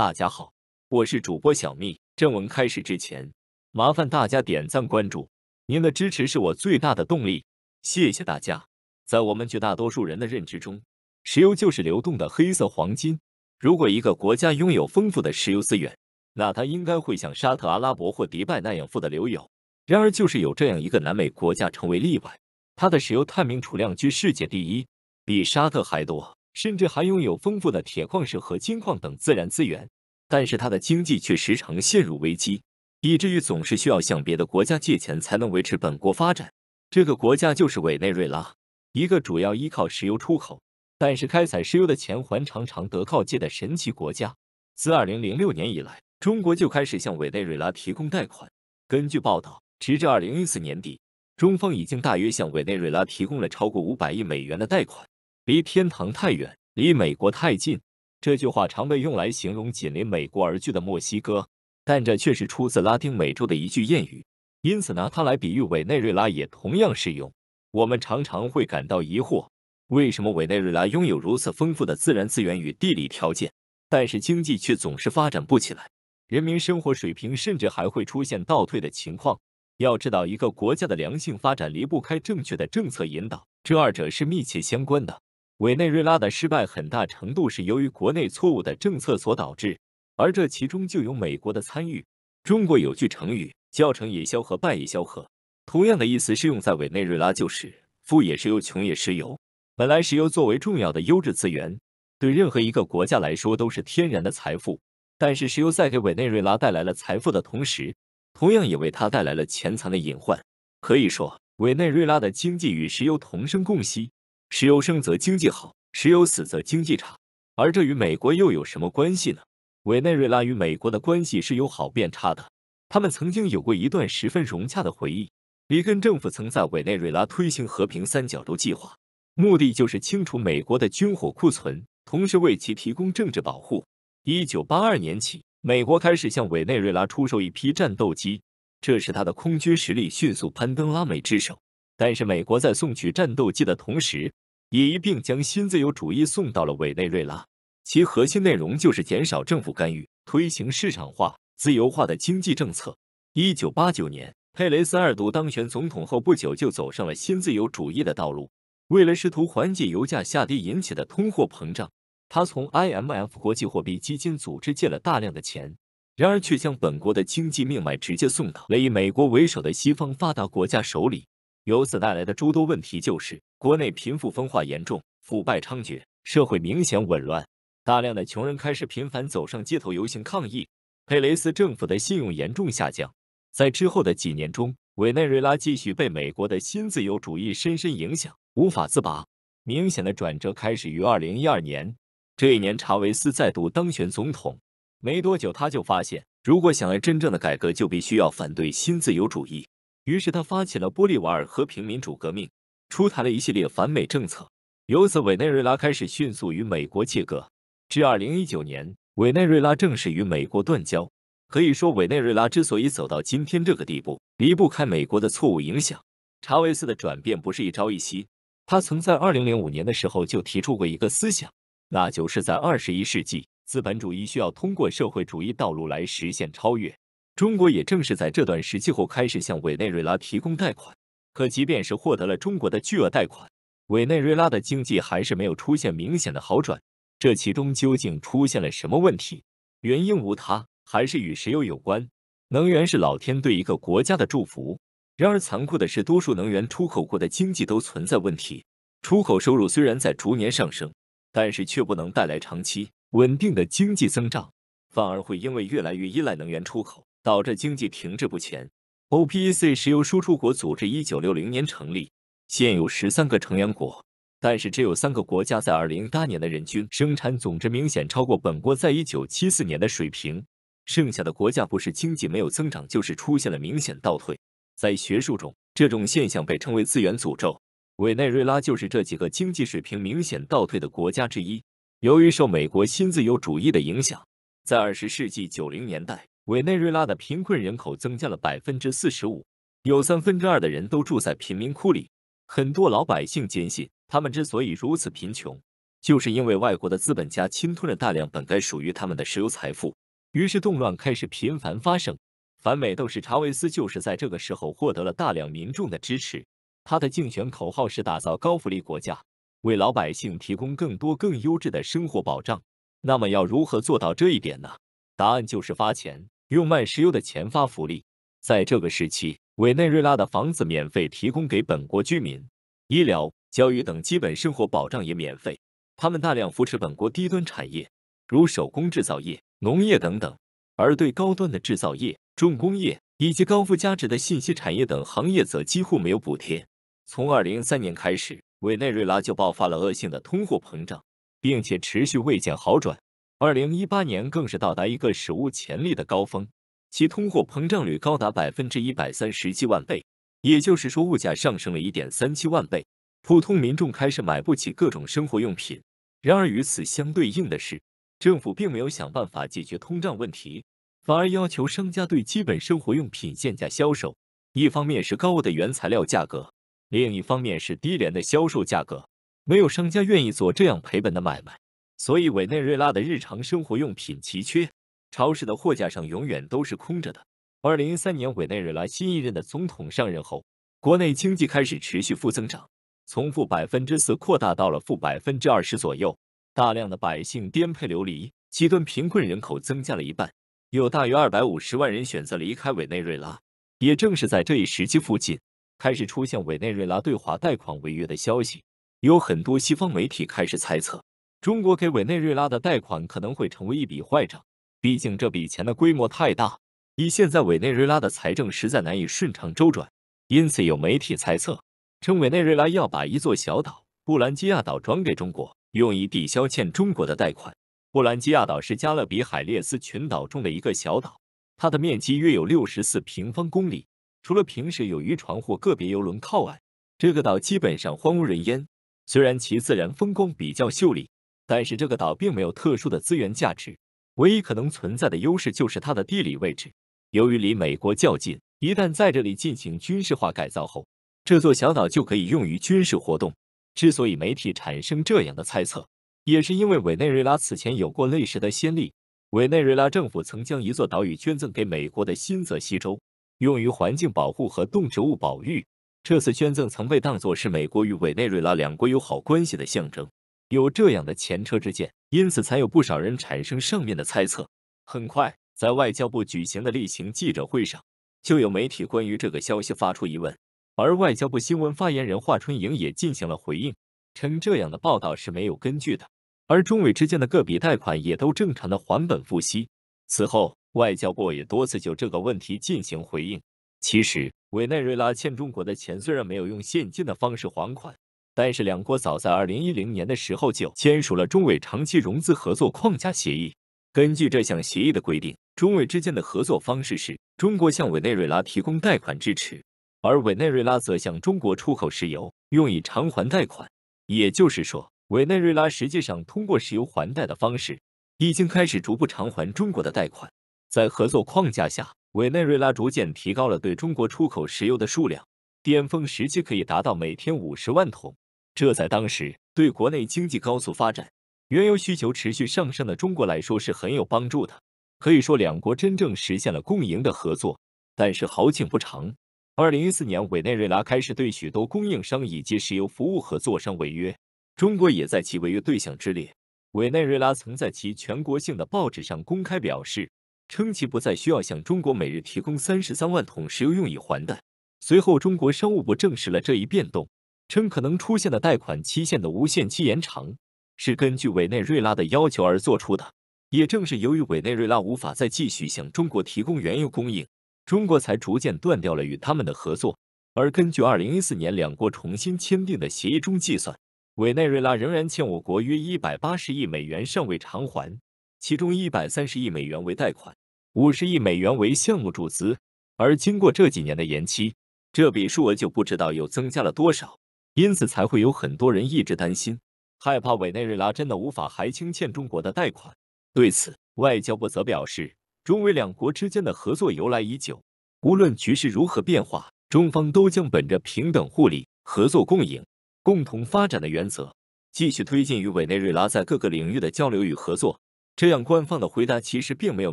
大家好，我是主播小蜜。正文开始之前，麻烦大家点赞关注，您的支持是我最大的动力。谢谢大家。在我们绝大多数人的认知中，石油就是流动的黑色黄金。如果一个国家拥有丰富的石油资源，那它应该会像沙特阿拉伯或迪拜那样富得流油。然而，就是有这样一个南美国家成为例外，它的石油探明储量居世界第一，比沙特还多。甚至还拥有丰富的铁矿石和金矿等自然资源，但是它的经济却时常陷入危机，以至于总是需要向别的国家借钱才能维持本国发展。这个国家就是委内瑞拉，一个主要依靠石油出口，但是开采石油的钱还常常得靠借的神奇国家。自二零零六年以来，中国就开始向委内瑞拉提供贷款。根据报道，直至二零一四年底，中方已经大约向委内瑞拉提供了超过五百亿美元的贷款。离天堂太远，离美国太近，这句话常被用来形容紧邻美国而居的墨西哥，但这却是出自拉丁美洲的一句谚语，因此拿它来比喻委内瑞拉也同样适用。我们常常会感到疑惑，为什么委内瑞拉拥有如此丰富的自然资源与地理条件，但是经济却总是发展不起来，人民生活水平甚至还会出现倒退的情况？要知道，一个国家的良性发展离不开正确的政策引导，这二者是密切相关的。委内瑞拉的失败很大程度是由于国内错误的政策所导致，而这其中就有美国的参与。中国有句成语叫“成也萧何，败也萧何”，同样的意思是用在委内瑞拉就是“富也是油，穷也石油”。本来石油作为重要的优质资源，对任何一个国家来说都是天然的财富。但是石油在给委内瑞拉带来了财富的同时，同样也为它带来了潜藏的隐患。可以说，委内瑞拉的经济与石油同生共息。石油生则经济好，石油死则经济差，而这与美国又有什么关系呢？委内瑞拉与美国的关系是由好变差的，他们曾经有过一段十分融洽的回忆。里根政府曾在委内瑞拉推行“和平三角洲”计划，目的就是清除美国的军火库存，同时为其提供政治保护。一九八二年起，美国开始向委内瑞拉出售一批战斗机，这是他的空军实力迅速攀登拉美之首。但是，美国在送去战斗机的同时，也一并将新自由主义送到了委内瑞拉。其核心内容就是减少政府干预，推行市场化、自由化的经济政策。一九八九年，佩雷斯二度当选总统后不久，就走上了新自由主义的道路。为了试图缓解油价下跌引起的通货膨胀，他从 IMF 国际货币基金组织借了大量的钱，然而却将本国的经济命脉直接送到了以美国为首的西方发达国家手里。由此带来的诸多问题就是，国内贫富分化严重，腐败猖獗，社会明显紊乱，大量的穷人开始频繁走上街头游行抗议。佩雷斯政府的信用严重下降，在之后的几年中，委内瑞拉继续被美国的新自由主义深深影响，无法自拔。明显的转折开始于二零一二年，这一年查韦斯再度当选总统，没多久他就发现，如果想要真正的改革，就必须要反对新自由主义。于是他发起了玻利瓦尔和平民主革命，出台了一系列反美政策，由此委内瑞拉开始迅速与美国切割。至二零一九年，委内瑞拉正式与美国断交。可以说，委内瑞拉之所以走到今天这个地步，离不开美国的错误影响。查韦斯的转变不是一朝一夕，他曾在二零零五年的时候就提出过一个思想，那就是在二十一世纪，资本主义需要通过社会主义道路来实现超越。中国也正是在这段时期后开始向委内瑞拉提供贷款，可即便是获得了中国的巨额贷款，委内瑞拉的经济还是没有出现明显的好转。这其中究竟出现了什么问题？原因无他，还是与石油有关。能源是老天对一个国家的祝福，然而残酷的是，多数能源出口国的经济都存在问题。出口收入虽然在逐年上升，但是却不能带来长期稳定的经济增长，反而会因为越来越依赖能源出口。导致经济停滞不前。OPEC 石油输出国组织一九六零年成立，现有十三个成员国，但是只有三个国家在二零一八年的人均生产总值明显超过本国在一九七四年的水平，剩下的国家不是经济没有增长，就是出现了明显倒退。在学术中，这种现象被称为“资源诅咒”。委内瑞拉就是这几个经济水平明显倒退的国家之一。由于受美国新自由主义的影响，在二十世纪九零年代。委内瑞拉的贫困人口增加了百分之四十五，有三分之二的人都住在贫民窟里。很多老百姓坚信，他们之所以如此贫穷，就是因为外国的资本家侵吞了大量本该属于他们的石油财富。于是动乱开始频繁发生。反美斗士查韦斯就是在这个时候获得了大量民众的支持。他的竞选口号是打造高福利国家，为老百姓提供更多更优质的生活保障。那么要如何做到这一点呢？答案就是发钱。用卖石油的钱发福利，在这个时期，委内瑞拉的房子免费提供给本国居民，医疗、教育等基本生活保障也免费。他们大量扶持本国低端产业，如手工制造业、农业等等，而对高端的制造业、重工业以及高附加值的信息产业等行业则几乎没有补贴。从二零三年开始，委内瑞拉就爆发了恶性的通货膨胀，并且持续未见好转。二零一八年更是到达一个史无前例的高峰，其通货膨胀率高达百分之一百三十七万倍，也就是说物价上升了一点三七万倍，普通民众开始买不起各种生活用品。然而与此相对应的是，政府并没有想办法解决通胀问题，反而要求商家对基本生活用品限价销售。一方面是高的原材料价格，另一方面是低廉的销售价格，没有商家愿意做这样赔本的买卖。所以，委内瑞拉的日常生活用品奇缺，超市的货架上永远都是空着的。二零一三年，委内瑞拉新一任的总统上任后，国内经济开始持续负增长，从负百分之四扩大到了负百分之二十左右，大量的百姓颠沛流离，极端贫困人口增加了一半，有大约二百五十万人选择离开委内瑞拉。也正是在这一时期附近，开始出现委内瑞拉对华贷款违约的消息，有很多西方媒体开始猜测。中国给委内瑞拉的贷款可能会成为一笔坏账，毕竟这笔钱的规模太大，以现在委内瑞拉的财政实在难以顺畅周转。因此，有媒体猜测称，委内瑞拉要把一座小岛——布兰基亚岛——转给中国，用以抵消欠中国的贷款。布兰基亚岛是加勒比海列斯群岛中的一个小岛，它的面积约有六十四平方公里。除了平时有渔船或个别游轮靠岸，这个岛基本上荒无人烟。虽然其自然风光比较秀丽。但是这个岛并没有特殊的资源价值，唯一可能存在的优势就是它的地理位置。由于离美国较近，一旦在这里进行军事化改造后，这座小岛就可以用于军事活动。之所以媒体产生这样的猜测，也是因为委内瑞拉此前有过类似的先例。委内瑞拉政府曾将一座岛屿捐赠给美国的新泽西州，用于环境保护和动植物保育。这次捐赠曾被当作是美国与委内瑞拉两国友好关系的象征。有这样的前车之鉴，因此才有不少人产生上面的猜测。很快，在外交部举行的例行记者会上，就有媒体关于这个消息发出疑问，而外交部新闻发言人华春莹也进行了回应，称这样的报道是没有根据的。而中美之间的各笔贷款也都正常的还本付息。此后，外交部也多次就这个问题进行回应。其实，委内瑞拉欠中国的钱虽然没有用现金的方式还款。但是，两国早在二零一零年的时候就签署了中委长期融资合作框架协议。根据这项协议的规定，中委之间的合作方式是中国向委内瑞拉提供贷款支持，而委内瑞拉则向中国出口石油，用以偿还贷款。也就是说，委内瑞拉实际上通过石油还贷的方式，已经开始逐步偿还中国的贷款。在合作框架下，委内瑞拉逐渐提高了对中国出口石油的数量。巅峰时期可以达到每天五十万桶，这在当时对国内经济高速发展、原油需求持续上升的中国来说是很有帮助的。可以说，两国真正实现了共赢的合作。但是好景不长，二零一四年，委内瑞拉开始对许多供应商以及石油服务合作商违约，中国也在其违约对象之列。委内瑞拉曾在其全国性的报纸上公开表示，称其不再需要向中国每日提供三十三万桶石油，用以还贷。随后，中国商务部证实了这一变动，称可能出现的贷款期限的无限期延长是根据委内瑞拉的要求而做出的。也正是由于委内瑞拉无法再继续向中国提供原油供应，中国才逐渐断掉了与他们的合作。而根据2014年两国重新签订的协议中计算，委内瑞拉仍然欠我国约180亿美元尚未偿还，其中130亿美元为贷款，50亿美元为项目注资，而经过这几年的延期。这笔数额就不知道又增加了多少，因此才会有很多人一直担心、害怕委内瑞拉真的无法还清欠中国的贷款。对此，外交部则表示，中委两国之间的合作由来已久，无论局势如何变化，中方都将本着平等互利、合作共赢、共同发展的原则，继续推进与委内瑞拉在各个领域的交流与合作。这样，官方的回答其实并没有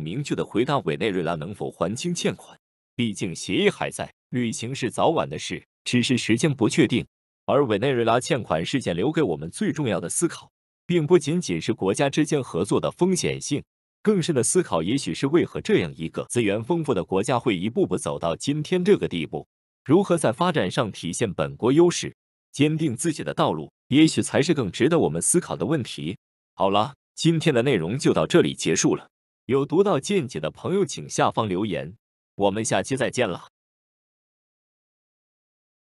明确的回答委内瑞拉能否还清欠款，毕竟协议还在。旅行是早晚的事，只是时间不确定。而委内瑞拉欠款事件留给我们最重要的思考，并不仅仅是国家之间合作的风险性，更深的思考也许是为何这样一个资源丰富的国家会一步步走到今天这个地步？如何在发展上体现本国优势，坚定自己的道路，也许才是更值得我们思考的问题。好了，今天的内容就到这里结束了。有独到见解的朋友，请下方留言。我们下期再见了。